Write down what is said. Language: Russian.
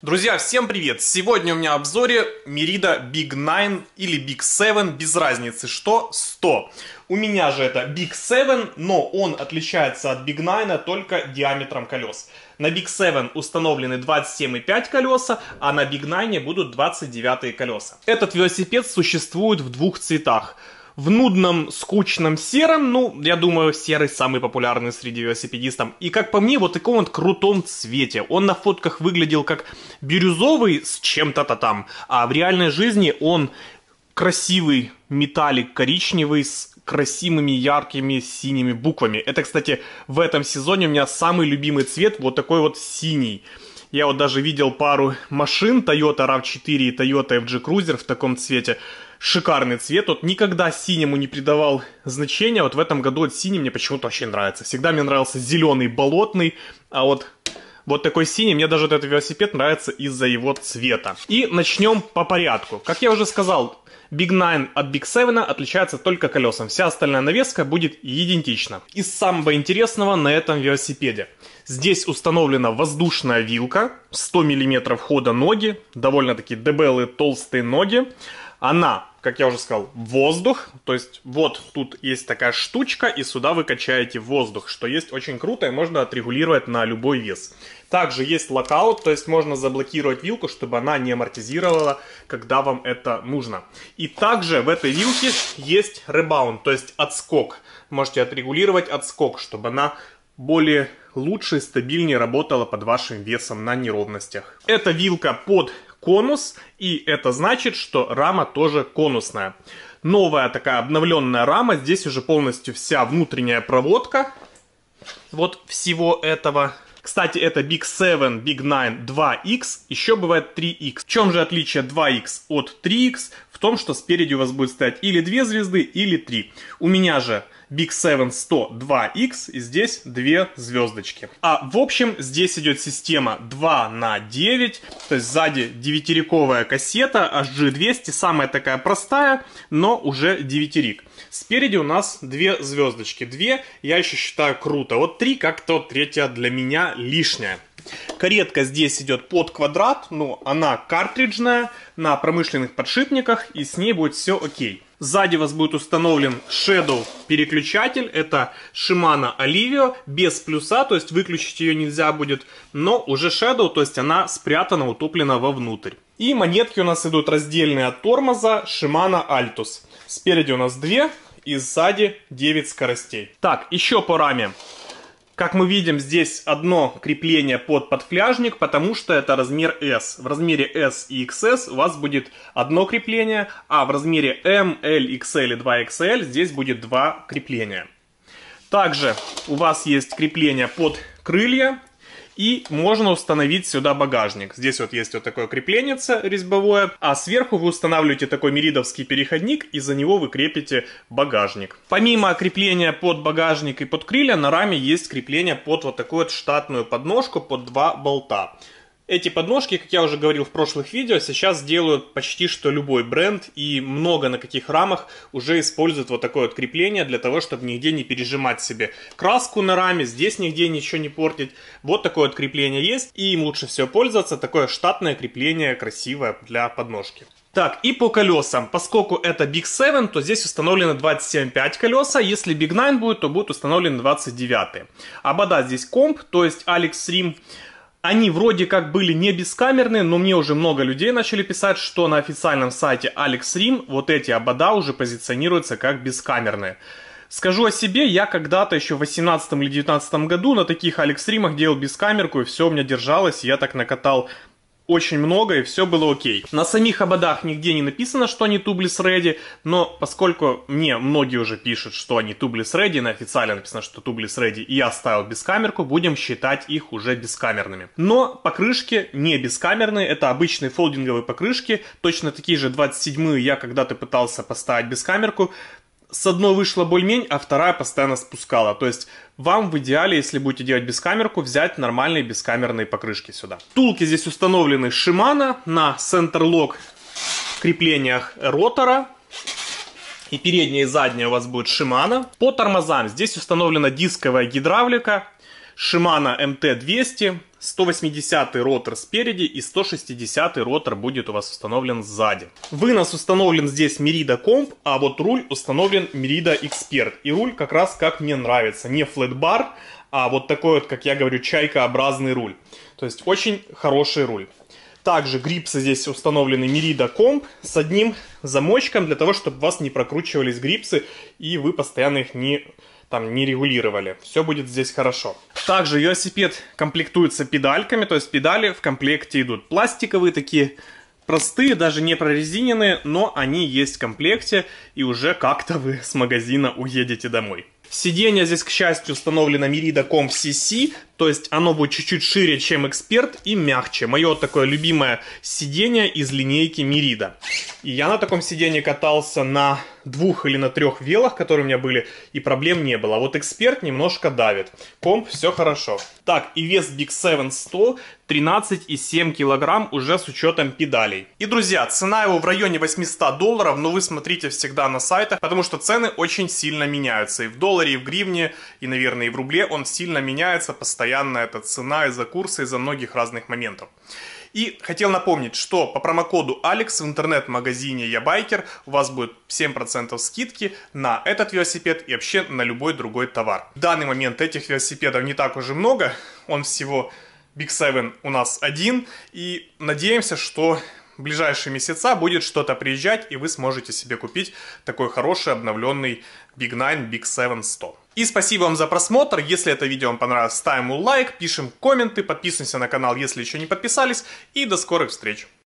Друзья, всем привет! Сегодня у меня в обзоре Мирида Big 9 или Big 7, без разницы что, 100. У меня же это Big 7, но он отличается от Big 9 только диаметром колес. На Big 7 установлены 27,5 колеса, а на Big 9 будут 29 колеса. Этот велосипед существует в двух цветах – в нудном, скучном сером, ну, я думаю, серый самый популярный среди велосипедистов. И как по мне, вот таком вот крутом цвете. Он на фотках выглядел как бирюзовый с чем-то-то там, а в реальной жизни он красивый металлик коричневый с красивыми яркими синими буквами. Это, кстати, в этом сезоне у меня самый любимый цвет, вот такой вот синий. Я вот даже видел пару машин Toyota RAV4 и Toyota FG Cruiser в таком цвете шикарный цвет. Вот никогда синему не придавал значения. Вот в этом году вот синий мне почему-то очень нравится. Всегда мне нравился зеленый, болотный. А вот вот такой синий. Мне даже вот этот велосипед нравится из-за его цвета. И начнем по порядку. Как я уже сказал, Big 9 от Big 7 отличается только колесом. Вся остальная навеска будет идентична. И самого интересного на этом велосипеде. Здесь установлена воздушная вилка, 100 мм хода ноги, довольно-таки дебелые толстые ноги. Она как я уже сказал, воздух. То есть вот тут есть такая штучка, и сюда вы качаете воздух, что есть очень круто, и можно отрегулировать на любой вес. Также есть локаут, то есть можно заблокировать вилку, чтобы она не амортизировала, когда вам это нужно. И также в этой вилке есть ребаунд, то есть отскок. Можете отрегулировать отскок, чтобы она более лучше и стабильнее работала под вашим весом на неровностях. Эта вилка под конус, и это значит, что рама тоже конусная. Новая такая обновленная рама, здесь уже полностью вся внутренняя проводка вот всего этого. Кстати, это Big 7, Big 9, 2X, еще бывает 3X. В чем же отличие 2X от 3X? в том, что спереди у вас будет стоять или две звезды, или три. У меня же Big 7 100 2X, и здесь две звездочки. А в общем, здесь идет система 2 на 9, то есть сзади 9-рековая кассета HG200, а самая такая простая, но уже 9-рик. Спереди у нас две звездочки, две. я еще считаю круто, вот три как-то третья для меня лишняя. Каретка здесь идет под квадрат, но она картриджная, на промышленных подшипниках, и с ней будет все окей. Сзади у вас будет установлен Shadow переключатель, это Shimano Alivio, без плюса, то есть выключить ее нельзя будет, но уже Shadow, то есть она спрятана, утоплена вовнутрь. И монетки у нас идут раздельные от тормоза Shimano Altus. Спереди у нас две и сзади 9 скоростей. Так, еще по раме. Как мы видим, здесь одно крепление под подфляжник, потому что это размер S. В размере S и XS у вас будет одно крепление, а в размере M, L, XL и 2XL здесь будет два крепления. Также у вас есть крепление под крылья, и можно установить сюда багажник. Здесь вот есть вот такое крепление резьбовое, а сверху вы устанавливаете такой меридовский переходник, и за него вы крепите багажник. Помимо крепления под багажник и под крылья, на раме есть крепление под вот такую вот штатную подножку, под два болта. Эти подножки, как я уже говорил в прошлых видео, сейчас делают почти что любой бренд, и много на каких рамах уже используют вот такое вот крепление для того, чтобы нигде не пережимать себе краску на раме, здесь нигде ничего не портить. Вот такое вот крепление есть, и им лучше всего пользоваться, такое штатное крепление красивое для подножки. Так, и по колесам. Поскольку это Big 7, то здесь установлены 27.5 колеса. Если Big 9 будет, то будут установлены 29. Обода здесь комп, то есть Alex Rim. Они вроде как были не бескамерные, но мне уже много людей начали писать, что на официальном сайте Alex Rim вот эти обода уже позиционируются как бескамерные. Скажу о себе, я когда-то еще в 18 или 19 году на таких Алекс Римах делал бескамерку, и все у меня держалось, я так накатал очень много, и все было окей. На самих ободах нигде не написано, что они тублис ready, но поскольку мне многие уже пишут, что они тублис ready, на официально написано, что тублис ready, и я ставил бескамерку, будем считать их уже бескамерными. Но покрышки не бескамерные, это обычные фолдинговые покрышки, точно такие же 27-е я когда-то пытался поставить бескамерку, с одной вышла бульмень, а вторая постоянно спускала. То есть вам в идеале, если будете делать бескамерку, взять нормальные бескамерные покрышки сюда. Тулки здесь установлены Shimano на центрлок креплениях ротора. И передняя, и задняя у вас будет Shimano. По тормозам здесь установлена дисковая гидравлика Shimano MT200 180 ротор спереди и 160 ротор будет у вас установлен сзади. Вынос установлен здесь Merida Comp, а вот руль установлен Merida Expert. И руль как раз как мне нравится. Не флетбар, а вот такой вот, как я говорю, чайкообразный руль. То есть очень хороший руль. Также грипсы здесь установлены Merida Comp с одним замочком, для того, чтобы у вас не прокручивались грипсы и вы постоянно их не там не регулировали. Все будет здесь хорошо. Также велосипед комплектуется педальками, то есть педали в комплекте идут пластиковые такие, простые, даже не прорезиненные, но они есть в комплекте, и уже как-то вы с магазина уедете домой. Сиденье здесь, к счастью, установлено Merida Comp CC, то есть оно будет чуть-чуть шире, чем эксперт, и мягче. Мое такое любимое сиденье из линейки Мирида. И я на таком сиденье катался на двух или на трех велах, которые у меня были, и проблем не было. А вот эксперт немножко давит. Комп, все хорошо. Так, и вес Big 7 100 13,7 килограмм уже с учетом педалей. И, друзья, цена его в районе 800 долларов, но вы смотрите всегда на сайтах, потому что цены очень сильно меняются. И в долларе, и в гривне, и, наверное, и в рубле он сильно меняется постоянно постоянно эта цена из-за курса, из-за многих разных моментов. И хотел напомнить, что по промокоду Алекс в интернет-магазине Ябайкер у вас будет 7% скидки на этот велосипед и вообще на любой другой товар. В данный момент этих велосипедов не так уж и много, он всего Big Seven у нас один, и надеемся, что ближайшие месяца будет что-то приезжать, и вы сможете себе купить такой хороший обновленный Big 9, Big 7 100. И спасибо вам за просмотр. Если это видео вам понравилось, ставим лайк, пишем комменты, подписываемся на канал, если еще не подписались. И до скорых встреч!